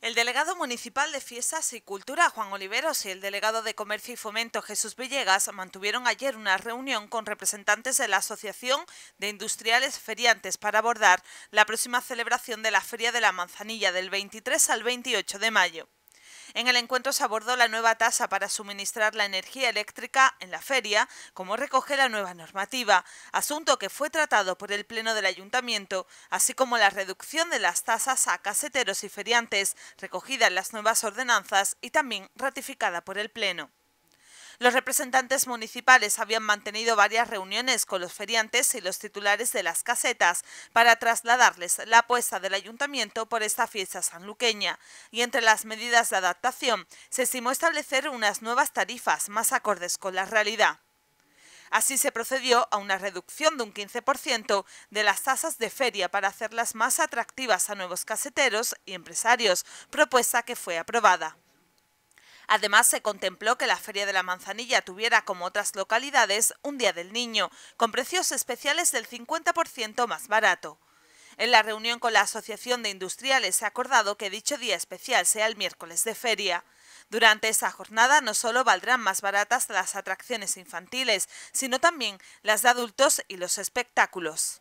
El delegado municipal de Fiestas y Cultura, Juan Oliveros, y el delegado de Comercio y Fomento, Jesús Villegas, mantuvieron ayer una reunión con representantes de la Asociación de Industriales Feriantes para abordar la próxima celebración de la Feria de la Manzanilla del 23 al 28 de mayo. En el encuentro se abordó la nueva tasa para suministrar la energía eléctrica en la feria, como recoge la nueva normativa, asunto que fue tratado por el Pleno del Ayuntamiento, así como la reducción de las tasas a caseteros y feriantes, recogida en las nuevas ordenanzas y también ratificada por el Pleno. Los representantes municipales habían mantenido varias reuniones con los feriantes y los titulares de las casetas para trasladarles la apuesta del ayuntamiento por esta fiesta sanluqueña y entre las medidas de adaptación se estimó establecer unas nuevas tarifas más acordes con la realidad. Así se procedió a una reducción de un 15% de las tasas de feria para hacerlas más atractivas a nuevos caseteros y empresarios, propuesta que fue aprobada. Además, se contempló que la Feria de la Manzanilla tuviera, como otras localidades, un Día del Niño, con precios especiales del 50% más barato. En la reunión con la Asociación de Industriales se ha acordado que dicho día especial sea el miércoles de feria. Durante esa jornada no solo valdrán más baratas las atracciones infantiles, sino también las de adultos y los espectáculos.